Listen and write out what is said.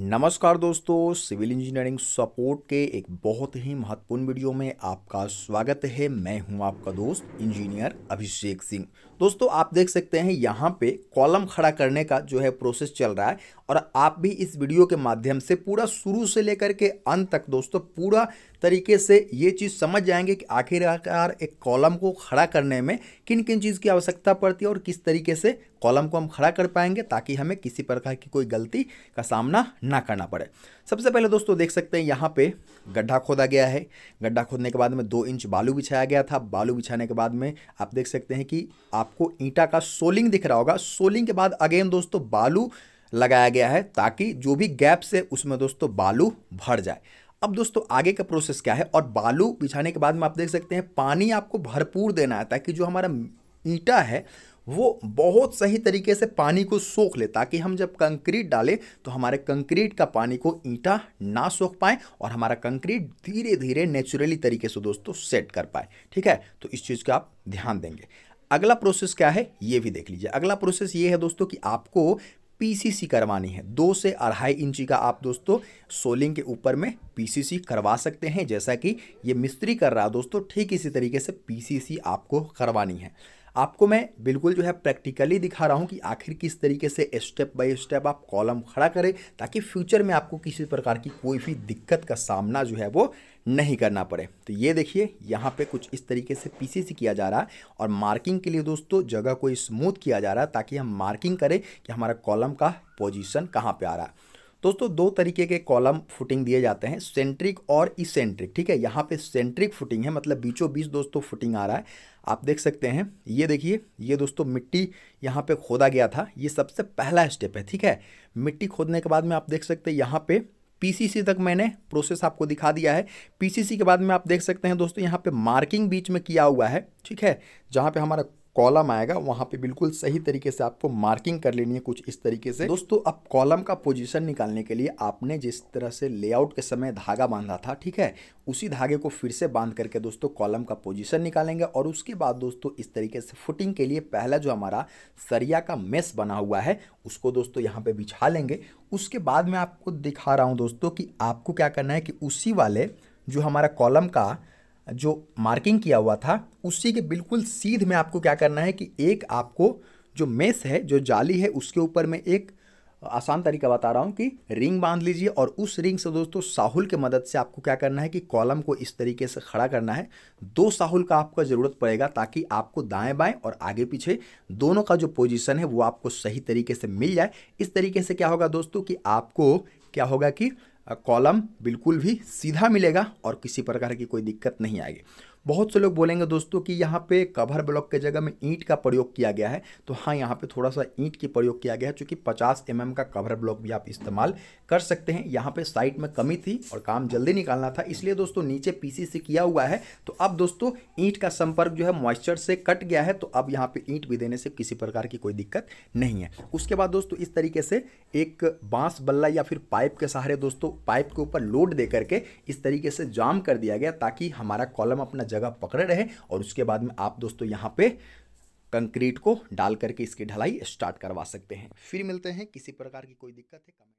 नमस्कार दोस्तों civil engineering support के एक बहुत ही महत्वपूर्ण वीडियो में आपका स्वागत है मैं हूं आपका दोस्त इंजीनियर अभिषेक सिंह दोस्तों आप देख सकते हैं यहां पे कॉलम खड़ा करने का जो है प्रोसेस चल रहा है और आप भी इस वीडियो के माध्यम से पूरा शुरू से लेकर के अंत तक दोस्तों पूरा तरीके से ये चीज़ समझ जाएंगे कि आखिरकार एक कॉलम को खड़ा करने में किन किन चीज़ की आवश्यकता पड़ती है और किस तरीके से कॉलम को हम खड़ा कर पाएंगे ताकि हमें किसी प्रकार की कोई गलती का सामना ना करना पड़े सबसे पहले दोस्तों देख सकते हैं यहाँ पे गड्ढा खोदा गया है गड्ढा खोदने के बाद में दो इंच बालू बिछाया गया था बालू बिछाने के बाद में आप देख सकते हैं कि आपको ईंटा का सोलिंग दिख रहा होगा सोलिंग के बाद अगेन दोस्तों बालू लगाया गया है ताकि जो भी गैप्स है उसमें दोस्तों बालू भर जाए अब दोस्तों आगे का प्रोसेस क्या है और बालू बिछाने के बाद में आप देख सकते हैं पानी आपको भरपूर देना है ताकि जो हमारा ईटा है वो बहुत सही तरीके से पानी को सोख ले ताकि हम जब कंक्रीट डालें तो हमारे कंक्रीट का पानी को ईंटा ना सोख पाए और हमारा कंक्रीट धीरे धीरे नेचुरली तरीके से दोस्तों सेट कर पाए ठीक है तो इस चीज़ का आप ध्यान देंगे अगला प्रोसेस क्या है ये भी देख लीजिए अगला प्रोसेस ये है दोस्तों कि आपको पीसीसी करवानी है दो से अढ़ाई इंची का आप दोस्तों सोलिंग के ऊपर में पीसीसी करवा सकते हैं जैसा कि ये मिस्त्री कर रहा है दोस्तों ठीक इसी तरीके से पीसीसी आपको करवानी है आपको मैं बिल्कुल जो है प्रैक्टिकली दिखा रहा हूँ कि आखिर किस तरीके से स्टेप बाय स्टेप आप कॉलम खड़ा करें ताकि फ्यूचर में आपको किसी प्रकार की कोई भी दिक्कत का सामना जो है वो नहीं करना पड़े तो ये देखिए यहाँ पे कुछ इस तरीके से से किया जा रहा है और मार्किंग के लिए दोस्तों जगह को स्मूथ किया जा रहा है ताकि हम मार्किंग करें कि हमारा कॉलम का पोजिशन कहाँ पर आ रहा है दोस्तों दो तरीके के कॉलम फुटिंग दिए जाते हैं सेंट्रिक और इसेंट्रिक ठीक है यहाँ पे सेंट्रिक फुटिंग है मतलब बीचों बीच दोस्तों फुटिंग आ रहा है आप देख सकते हैं ये देखिए ये दोस्तों मिट्टी यहाँ पे खोदा गया था ये सबसे पहला स्टेप है ठीक है मिट्टी खोदने के बाद में आप देख सकते हैं यहाँ पे पीसीसी तक मैंने प्रोसेस आपको दिखा दिया है पीसीसी के बाद में आप देख सकते हैं दोस्तों यहाँ पे मार्किंग बीच में किया हुआ है ठीक है जहाँ पे हमारा कॉलम आएगा वहाँ पे बिल्कुल सही तरीके से आपको मार्किंग कर लेनी है कुछ इस तरीके से दोस्तों अब कॉलम का पोजीशन निकालने के लिए आपने जिस तरह से लेआउट के समय धागा बांधा था ठीक है उसी धागे को फिर से बांध करके दोस्तों कॉलम का पोजीशन निकालेंगे और उसके बाद दोस्तों इस तरीके से फुटिंग के लिए पहला जो हमारा सरिया का मेस बना हुआ है उसको दोस्तों यहाँ पे बिछा लेंगे उसके बाद मैं आपको दिखा रहा हूँ दोस्तों कि आपको क्या करना है कि उसी वाले जो हमारा कॉलम का जो मार्किंग किया हुआ था उसी के बिल्कुल सीध में आपको क्या करना है कि एक आपको जो मेस है जो जाली है उसके ऊपर में एक आसान तरीका बता रहा हूँ कि रिंग बांध लीजिए और उस रिंग से दोस्तों साहुल के मदद से आपको क्या करना है कि कॉलम को इस तरीके से खड़ा करना है दो साहुल का आपको ज़रूरत पड़ेगा ताकि आपको दाएं बाएं और आगे पीछे दोनों का जो पोजीशन है वो आपको सही तरीके से मिल जाए इस तरीके से क्या होगा दोस्तों कि आपको क्या होगा कि कॉलम बिल्कुल भी सीधा मिलेगा और किसी प्रकार की कोई दिक्कत नहीं आएगी बहुत से लोग बोलेंगे दोस्तों कि यहाँ पे कवर ब्लॉक के जगह में ईंट का प्रयोग किया गया है तो हाँ यहाँ पे थोड़ा सा ईंट की प्रयोग किया गया है चूँकि पचास एम का कवर ब्लॉक भी आप इस्तेमाल कर सकते हैं यहाँ पर साइट में कमी थी और काम जल्दी निकालना था इसलिए दोस्तों नीचे पीसी से किया हुआ है तो अब दोस्तों ईंट का संपर्क जो है मॉइस्चर से कट गया है तो अब यहाँ पर ईंट भी देने से किसी प्रकार की कोई दिक्कत नहीं है उसके बाद दोस्तों इस तरीके से एक बांस बल्ला या फिर पाइप के सहारे दोस्तों पाइप के ऊपर लोड दे करके इस तरीके से जाम कर दिया गया ताकि हमारा कॉलम अपना जगह पकड़े रहे और उसके बाद में आप दोस्तों यहाँ पे कंक्रीट को डाल करके इसकी ढलाई स्टार्ट करवा सकते हैं फिर मिलते हैं किसी प्रकार की कोई दिक्कत है